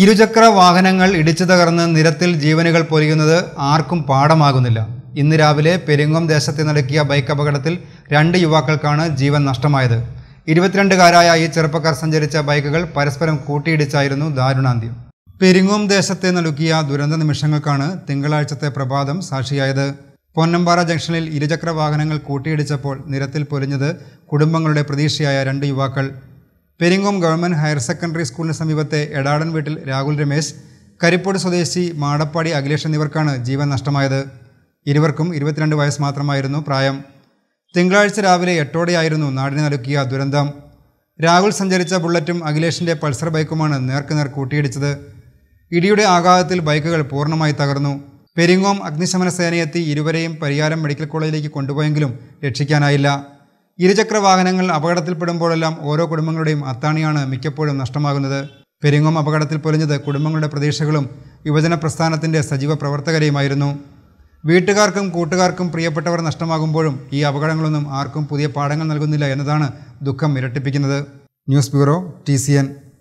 ഇരുചക്ര വാഹനങ്ങൾ ഇടിച്ചു തകർന്ന് നിരത്തിൽ ജീവനുകൾ പൊലിയുന്നത് ആർക്കും പാഠമാകുന്നില്ല ഇന്ന് രാവിലെ പെരിങ്ങോം ദേശത്ത് നടക്കിയ ബൈക്ക് അപകടത്തിൽ രണ്ട് യുവാക്കൾക്കാണ് ജീവൻ നഷ്ടമായത് ഇരുപത്തിരണ്ടുകാരായ ഈ ചെറുപ്പക്കാർ സഞ്ചരിച്ച ബൈക്കുകൾ പരസ്പരം കൂട്ടിയിടിച്ചായിരുന്നു ദാരുണാന്ത്യം പെരിങ്ങോം ദേശത്തെ നൽകിയ ദുരന്ത നിമിഷങ്ങൾക്കാണ് തിങ്കളാഴ്ചത്തെ പ്രഭാതം സാക്ഷിയായത് പൊന്നമ്പാറ ജംഗ്ഷനിൽ ഇരുചക്ര വാഹനങ്ങൾ കൂട്ടിയിടിച്ചപ്പോൾ നിരത്തിൽ പൊലിഞ്ഞത് കുടുംബങ്ങളുടെ പ്രതീക്ഷയായ രണ്ട് യുവാക്കൾ പെരിങ്ങോം ഗവൺമെൻറ് ഹയർ സെക്കൻഡറി സ്കൂളിന് സമീപത്തെ എടാടൻ വീട്ടിൽ രാഹുൽ രമേശ് കരിപ്പൂട് സ്വദേശി മാടപ്പാടി അഖിലേഷ് എന്നിവർക്കാണ് ജീവൻ നഷ്ടമായത് ഇരുവർക്കും ഇരുപത്തിരണ്ട് വയസ്സ് മാത്രമായിരുന്നു പ്രായം തിങ്കളാഴ്ച രാവിലെ എട്ടോടെയായിരുന്നു നാടിനെ നടുക്കിയ ദുരന്തം രാഹുൽ സഞ്ചരിച്ച ബുള്ളറ്റും അഖിലേഷിൻ്റെ പൾസർ ബൈക്കുമാണ് നേർ കൂട്ടിയിടിച്ചത് ഇടിയുടെ ആഘാതത്തിൽ ബൈക്കുകൾ പൂർണ്ണമായി തകർന്നു പെരിങ്ങോം അഗ്നിശമന സേനയെത്തി ഇരുവരെയും പരിയാരം മെഡിക്കൽ കോളേജിലേക്ക് കൊണ്ടുപോയെങ്കിലും രക്ഷിക്കാനായില്ല ഇരുചക്ര വാഹനങ്ങൾ അപകടത്തിൽപ്പെടുമ്പോഴെല്ലാം ഓരോ കുടുംബങ്ങളുടെയും അത്താണിയാണ് മിക്കപ്പോഴും നഷ്ടമാകുന്നത് പെരിങ്ങോം അപകടത്തിൽ പൊലിഞ്ഞത് കുടുംബങ്ങളുടെ പ്രതീക്ഷകളും യുവജന പ്രസ്ഥാനത്തിൻ്റെ സജീവ പ്രവർത്തകരെയുമായിരുന്നു വീട്ടുകാർക്കും കൂട്ടുകാർക്കും പ്രിയപ്പെട്ടവർ നഷ്ടമാകുമ്പോഴും ഈ അപകടങ്ങളൊന്നും ആർക്കും പുതിയ പാഠങ്ങൾ നൽകുന്നില്ല എന്നതാണ് ദുഃഖം ഇരട്ടിപ്പിക്കുന്നത് ന്യൂസ് ബ്യൂറോ ടി